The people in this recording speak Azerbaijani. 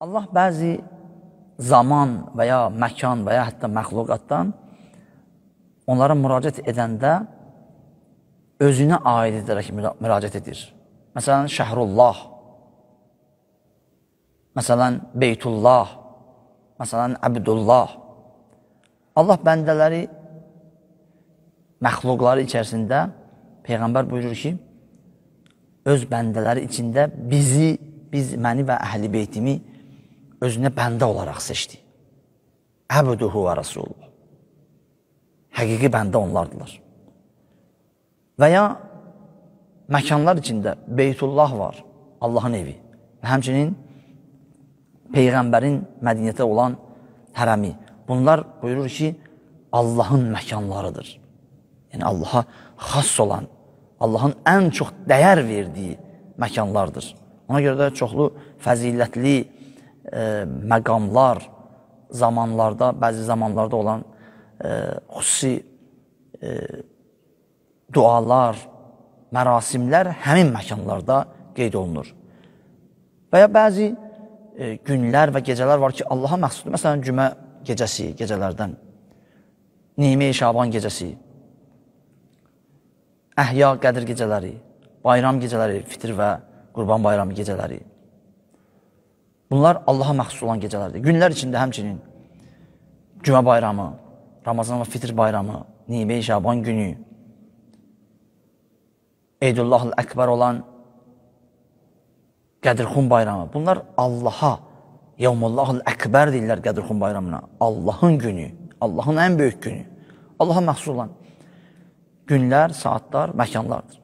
Allah bəzi zaman və ya məkan və ya hətta məxluqatdan onlara müraciət edəndə özünə aid edərək müraciət edir. Məsələn, Şəhrullah, məsələn, Beytullah, məsələn, Əbdullah. Allah bəndələri, məxluqları içərisində Peyğəmbər buyurur ki, öz bəndələri içində bizi, biz, məni və əhl-i beytimi özünə bəndə olaraq seçdi. Əbduhu və Rasulullah. Həqiqi bəndə onlardılar. Və ya məkanlar içində Beytullah var, Allahın evi. Və həmçinin Peyğəmbərin mədiniyyətə olan hərəmi. Bunlar buyurur ki, Allahın məkanlarıdır. Yəni, Allaha xas olan, Allahın ən çox dəyər verdiyi məkanlardır. Ona görə də çoxlu fəzilətli, e, məqamlar, zamanlarda, bəzi zamanlarda olan e, xüsusi e, dualar, mərasimlər həmin məkanlarda qeyd olunur. Və ya bəzi e, günlər və gecələr var ki, Allaha məxsusdur. Məsələn, cümə gecəsi, gecələrdən, Nimi Şaban gecəsi, Əhya Qədir gecələri, bayram gecələri, fitr və qurban bayramı gecələri. Bunlar Allaha məxsus olan gecələrdir. Günlər içində həmçinin Cümə bayramı, Ramazan və Fitr bayramı, Nibə-i Şaban günü, Eydullahül Əkbər olan Qədirxun bayramı. Bunlar Allaha, Yevmullahül Əkbər deyirlər Qədirxun bayramına. Allahın günü, Allahın ən böyük günü. Allaha məxsus olan günlər, saatlar, məkanlardır.